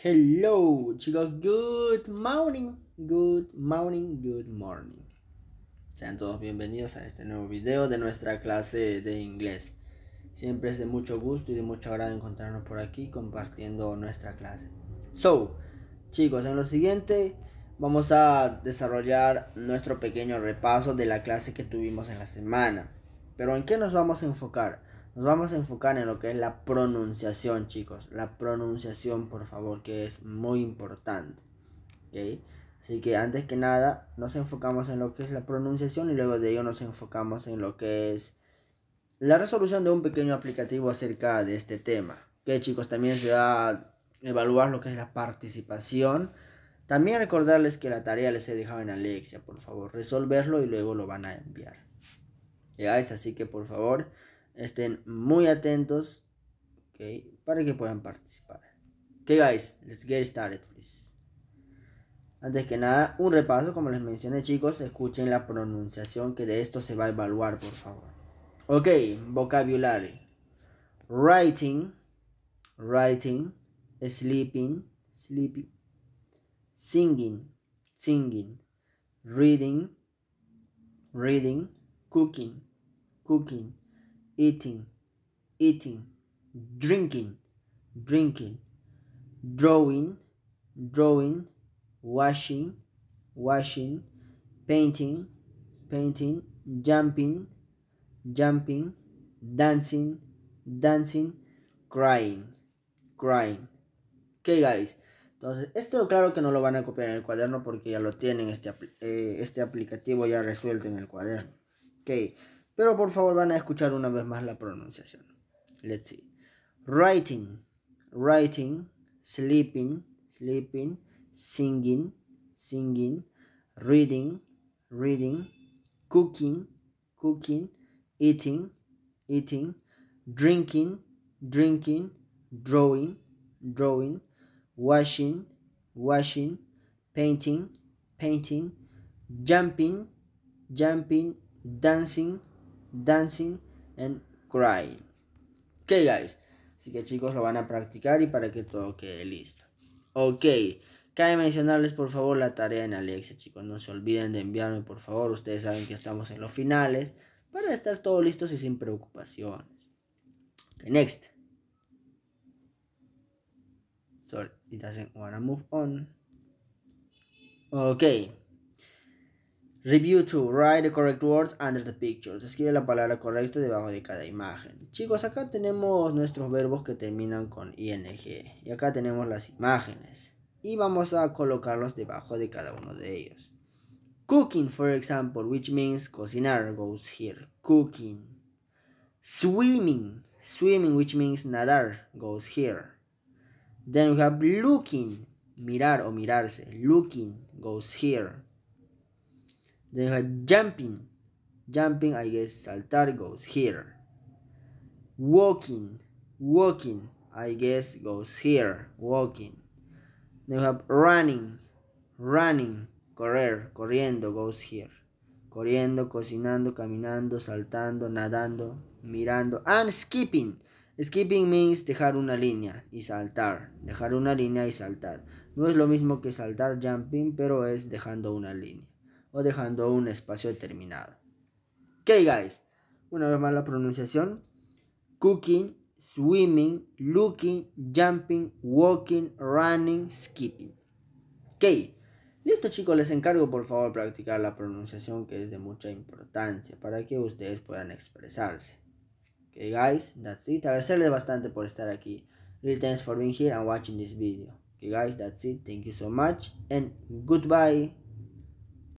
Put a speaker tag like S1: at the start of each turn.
S1: Hello, chicos. Good morning. Good morning. Good morning. Sean todos bienvenidos a este nuevo video de nuestra clase de inglés. Siempre es de mucho gusto y de mucho agrado encontrarnos por aquí compartiendo nuestra clase. So, chicos, en lo siguiente vamos a desarrollar nuestro pequeño repaso de la clase que tuvimos en la semana. Pero ¿en qué nos vamos a enfocar? Nos vamos a enfocar en lo que es la pronunciación, chicos. La pronunciación, por favor, que es muy importante. Así que antes que nada, nos enfocamos en lo que es la pronunciación y luego de ello nos enfocamos en lo que es la resolución de un pequeño aplicativo acerca de este tema. Que chicos, también se va a evaluar lo que es la participación. También recordarles que la tarea les he dejado en Alexia, por favor, resolverlo y luego lo van a enviar. Ya es así que por favor estén muy atentos okay, para que puedan participar. Ok guys, let's get started please. Antes que nada, un repaso, como les mencioné chicos, escuchen la pronunciación que de esto se va a evaluar, por favor. Ok, vocabulario. Writing, writing, sleeping, sleeping, singing, singing, reading, reading, cooking, cooking, eating, eating, drinking, drinking, drawing, drawing, washing, washing, painting, painting, jumping, jumping, dancing, dancing, crying, crying. Okay, guys. Entonces, esto claro que no lo van a copiar en el cuaderno porque ya lo tienen este, eh, este aplicativo ya resuelto en el cuaderno. Ok. Pero por favor van a escuchar una vez más la pronunciación. Let's see. Writing, writing, sleeping, sleeping, singing, singing, reading, reading, cooking, cooking, eating, eating, drinking, drinking, drawing, drawing, washing, washing, painting, painting, jumping, jumping, dancing, Dancing and Crying. Ok, guys. Así que chicos lo van a practicar y para que todo quede listo. Ok. Cabe mencionarles por favor la tarea en Alexa, chicos. No se olviden de enviarme por favor. Ustedes saben que estamos en los finales para estar todos listos y sin preocupaciones. Okay, next. Sorry, it doesn't wanna move on. Ok. Review to, Write the correct words under the pictures. Escribe la palabra correcta debajo de cada imagen. Chicos, acá tenemos nuestros verbos que terminan con ing. Y acá tenemos las imágenes. Y vamos a colocarlos debajo de cada uno de ellos. Cooking, for example, which means cocinar, goes here. Cooking. Swimming. Swimming, which means nadar, goes here. Then we have looking. Mirar o mirarse. Looking goes here. Then you jumping. Jumping, I guess, saltar goes here. Walking. Walking, I guess, goes here. Walking. Then have running. Running. Correr. Corriendo goes here. Corriendo, cocinando, caminando, saltando, nadando, mirando. And skipping. Skipping means dejar una línea y saltar. Dejar una línea y saltar. No es lo mismo que saltar jumping, pero es dejando una línea o dejando un espacio determinado. Ok, guys. Una vez más la pronunciación. Cooking, swimming, looking, jumping, walking, running, skipping. Ok. Listo chicos, les encargo por favor practicar la pronunciación que es de mucha importancia para que ustedes puedan expresarse. Okay guys, that's it. Agradecerles bastante por estar aquí. Real thanks for being here and watching this video. Okay guys, that's it. Thank you so much and goodbye.